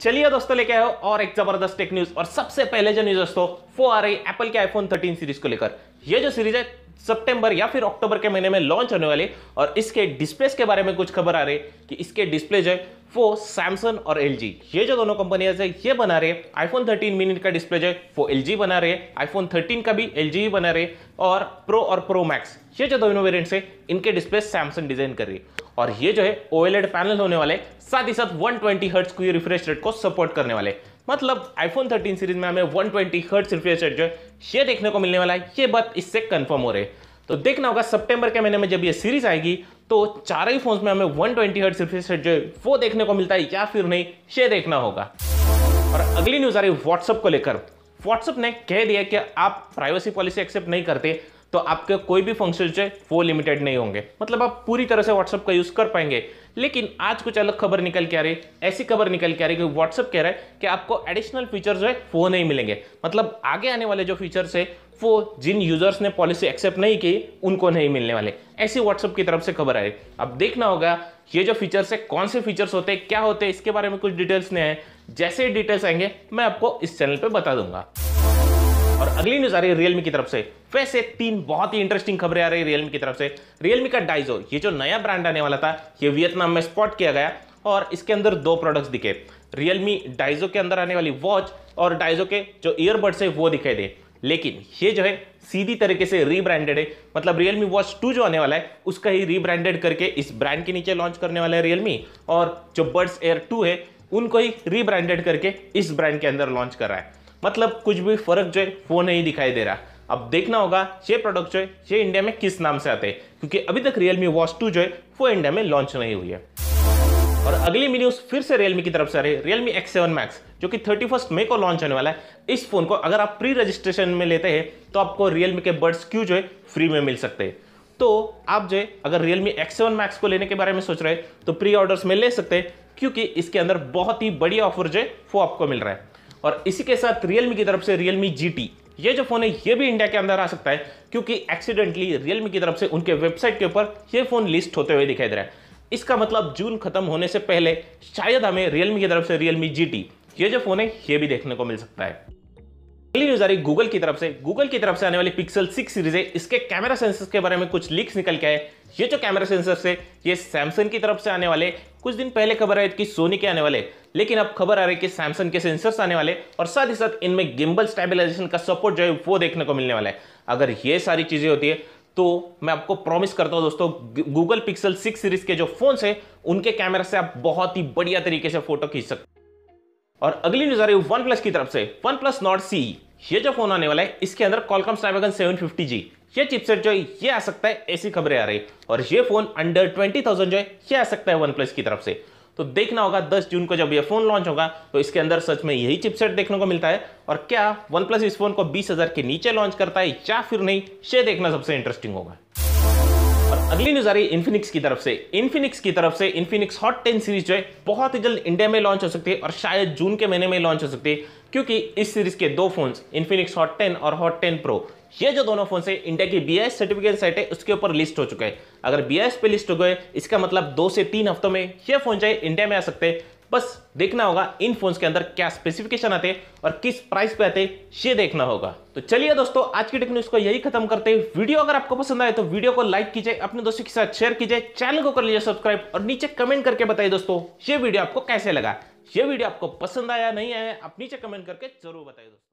चलिए दोस्तों लेके आयो और एक जबरदस्त टेक न्यूज और सबसे पहले जो न्यूज दोस्तों वो आ रही एप्पल के आईफोन 13 सीरीज को लेकर ये जो सीरीज है सितंबर या फिर अक्टूबर के महीने में लॉन्च होने वाली और इसके डिस्प्लेस के बारे में कुछ खबर आ रही है कि इसके डिस्प्ले जो है वो सैमसंग और एल ये जो दोनों कंपनियां है ये बना रहे हैं आईफोन 13 मिनट का डिस्प्ले जो है वो एल बना रहे हैं आईफोन 13 का भी एल ही बना रहे और प्रो और प्रो मैक्स ये जो दोनों वेरियंट्स है इनके डिस्प्ले सैमसंग डिजाइन कर रही है और ये जो है ओएलएड पैनल होने वाले साथ ही साथ 120 हर्ट्ज की रिफ्रेश रेट को सपोर्ट करने वाले मतलब आईफोन 13 सीरीज में हमें 120 ट्वेंटी रिफ्रेश रेट जो है ये देखने को मिलने वाला है ये बात इससे कंफर्म हो रही है तो देखना होगा सितंबर के महीने में जब ये सीरीज आएगी तो चार ही फोन्स में हमें 120 ट्वेंटी हर्ट रिफ्रेश रेट जो है वो देखने को मिलता है या फिर नहीं ये देखना होगा और अगली न्यूज़ आ रही है व्हाट्सअप को लेकर व्हाट्सअप ने कह दिया कि आप प्राइवेसी पॉलिसी एक्सेप्ट नहीं करते तो आपके कोई भी फंक्शन जो है वो लिमिटेड नहीं होंगे मतलब आप पूरी तरह से व्हाट्सअप का यूज़ कर पाएंगे लेकिन आज कुछ अलग खबर निकल के आ रही है ऐसी खबर निकल के आ रही है कि व्हाट्सअप कह रहा है कि आपको एडिशनल फीचर जो है वो नहीं मिलेंगे मतलब आगे आने वाले जो फीचर्स है वो जिन यूजर्स ने पॉलिसी एक्सेप्ट नहीं की उनको नहीं मिलने वाले ऐसी व्हाट्सअप की तरफ से खबर आ रही अब देखना होगा ये जो फीचर्स है कौन से फीचर्स होते हैं क्या होते हैं इसके बारे में कुछ डिटेल्स नहीं है जैसे डिटेल्स आएंगे मैं आपको इस चैनल पर बता दूंगा अगली न्यूज आ रही है रियलमी की तरफ से फिर से तीन बहुत ही इंटरेस्टिंग खबरें आ रही है रियलमी की तरफ से रियलमी का डाइजो ये जो नया ब्रांड आने वाला था ये वियतनाम में स्पॉट किया गया और इसके अंदर दो प्रोडक्ट्स दिखे रियलमी डाइजो के अंदर आने वाली वॉच और डाइजो के जो ईयरबड्स है वो दिखाई दे लेकिन ये जो है सीधी तरीके से रीब्रांडेड है मतलब रियलमी वॉच टू जो आने वाला है उसका ही रीब्रांडेड करके इस ब्रांड के नीचे लॉन्च करने वाला है रियलमी और जो बर्ड्स एयर टू है उनको ही रीब्रांडेड करके इस ब्रांड के अंदर लॉन्च कर रहा है मतलब कुछ भी फर्क जो है वो नहीं दिखाई दे रहा अब देखना होगा ये प्रोडक्ट जो है ये इंडिया में किस नाम से आते हैं क्योंकि अभी तक रियलमी वॉच टू जो है वो इंडिया में लॉन्च नहीं हुई है और अगली मी न्यूज फिर से रियलमी की तरफ से आ रही है रियलमी एक्स सेवन मैक्स जो कि थर्टी फर्स्ट मे को लॉन्च होने वाला है इस फोन को अगर आप प्री रजिस्ट्रेशन में लेते हैं तो आपको रियलमी के बर्ड्स क्यू जो है फ्री में मिल सकते हैं तो आप जो है अगर रियलमी एक्स सेवन मैक्स को लेने के बारे में सोच रहे हैं तो प्री ऑर्डर्स में ले सकते हैं क्योंकि इसके अंदर बहुत ही बढ़िया ऑफर जो है वो आपको मिल रहा है और इसी के साथ रियलमी की तरफ से रियलमी जी ये जो फ़ोन है ये भी इंडिया के अंदर आ सकता है क्योंकि एक्सीडेंटली रियलमी की तरफ से उनके वेबसाइट के ऊपर ये फ़ोन लिस्ट होते हुए दिखाई दे रहा है इसका मतलब जून खत्म होने से पहले शायद हमें रियलमी की तरफ से रियलमी जी ये जो फ़ोन है ये भी देखने को मिल सकता है अगली न्यूज आ रही गूगल की तरफ से गूगल की तरफ से आने वाली पिक्सल सिक्स सीरीज है इसके कैमरा सेंसर्स के बारे में कुछ लीक्स निकल के आए ये जो कैमरा सेंसर्स है ये सैमसंग की तरफ से आने वाले कुछ दिन पहले खबर आई कि सोनी के आने वाले लेकिन अब खबर आ रही है कि सैमसंग के सेंसर्स आने वाले और साथ ही साथ इनमें गिम्बल स्टेबिलाईजेशन का सपोर्ट जो है वो देखने को मिलने वाला है अगर ये सारी चीज़ें होती है तो मैं आपको प्रॉमिस करता हूं दोस्तों गूगल पिक्सल सिक्स सीरीज के जो फोन्स है उनके कैमरा से आप बहुत ही बढ़िया तरीके से फोटो खींच सकते हैं और अगली न्यूज आ रही वन प्लस की तरफ से वन प्लस नॉट सी ये जो फोन आने वाला है इसके अंदर कॉलकॉम स्नैपड्रैगन जी ये चिपसेट जो है ये आ सकता है ऐसी खबरें आ रही और ये फोन अंडर ट्वेंटी थाउजेंड जो है ये आ सकता है वन प्लस की तरफ से तो देखना होगा 10 जून को जब ये फोन लॉन्च होगा तो इसके अंदर सच में यही चिपसेट देखने को मिलता है और क्या वन प्लस इस फोन को बीस के नीचे लॉन्च करता है या फिर नहीं ये देखना सबसे इंटरेस्टिंग होगा अगली न्यूज आ रही है इन्फिनिक्स की तरफ से इन्फिनिक्स की तरफ से इन्फिनिक्स हॉट टेन सीरीज जो है बहुत ही जल्द इंडिया में लॉन्च हो सकती है और शायद जून के महीने में लॉन्च हो सकती है क्योंकि इस सीरीज के दो फोन इन्फिनिक्स हॉट टेन और हॉट टेन प्रो ये जो दोनों फोन है इंडिया की बी सर्टिफिकेट साइट है उसके ऊपर लिस्ट हो चुका है अगर बी पे लिस्ट हो गए इसका मतलब दो से तीन हफ्तों में ये फोन चाहे इंडिया में आ सकते हैं बस देखना होगा इन फोन के अंदर क्या स्पेसिफिकेशन आते हैं और किस प्राइस पे आते हैं ये देखना होगा तो चलिए दोस्तों आज की टेक को यही खत्म करते हैं वीडियो अगर आपको पसंद आए तो वीडियो को लाइक कीजिए अपने दोस्तों के साथ शेयर कीजिए चैनल को कर लीजिए सब्सक्राइब और नीचे कमेंट करके बताइए दोस्तों ये वीडियो आपको कैसे लगा ये वीडियो आपको पसंद आया नहीं आया आप नीचे कमेंट करके जरूर बताइए दोस्तों